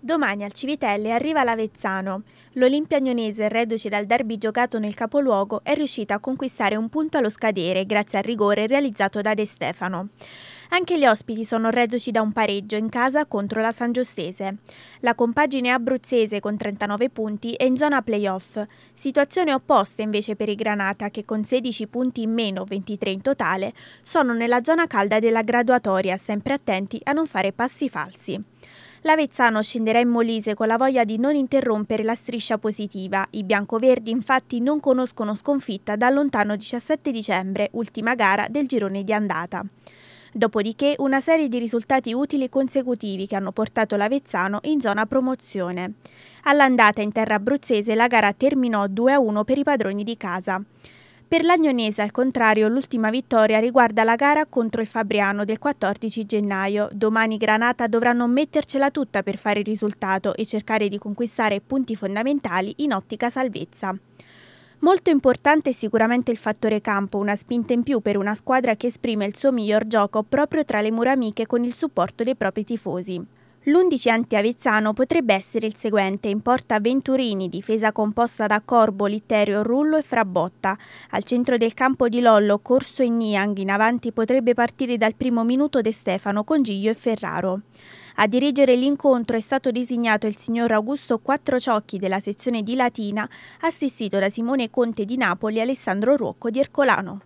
Domani al Civitelle arriva l'Avezzano. L'Olimpia Agnonese, reduce dal derby giocato nel capoluogo, è riuscita a conquistare un punto allo scadere grazie al rigore realizzato da De Stefano. Anche gli ospiti sono reduci da un pareggio in casa contro la San Giustese. La compagine abruzzese con 39 punti è in zona playoff. Situazione opposta invece per i Granata che con 16 punti in meno, 23 in totale, sono nella zona calda della graduatoria, sempre attenti a non fare passi falsi. L'Avezzano scenderà in Molise con la voglia di non interrompere la striscia positiva. I biancoverdi infatti non conoscono sconfitta dal lontano 17 dicembre, ultima gara del girone di andata. Dopodiché una serie di risultati utili consecutivi che hanno portato l'Avezzano in zona promozione. All'andata in terra abruzzese la gara terminò 2-1 per i padroni di casa. Per l'Agnonese, al contrario, l'ultima vittoria riguarda la gara contro il Fabriano del 14 gennaio. Domani Granata dovranno mettercela tutta per fare il risultato e cercare di conquistare punti fondamentali in ottica salvezza. Molto importante è sicuramente il fattore campo, una spinta in più per una squadra che esprime il suo miglior gioco proprio tra le mura amiche con il supporto dei propri tifosi. L'11 anti-Avezzano potrebbe essere il seguente, in porta Venturini, difesa composta da Corbo, Litterio, Rullo e Frabotta. Al centro del campo di Lollo, Corso e Niang, in avanti potrebbe partire dal primo minuto De Stefano Congiglio e Ferraro. A dirigere l'incontro è stato designato il signor Augusto Quattrociocchi della sezione di Latina, assistito da Simone Conte di Napoli e Alessandro Ruocco di Ercolano.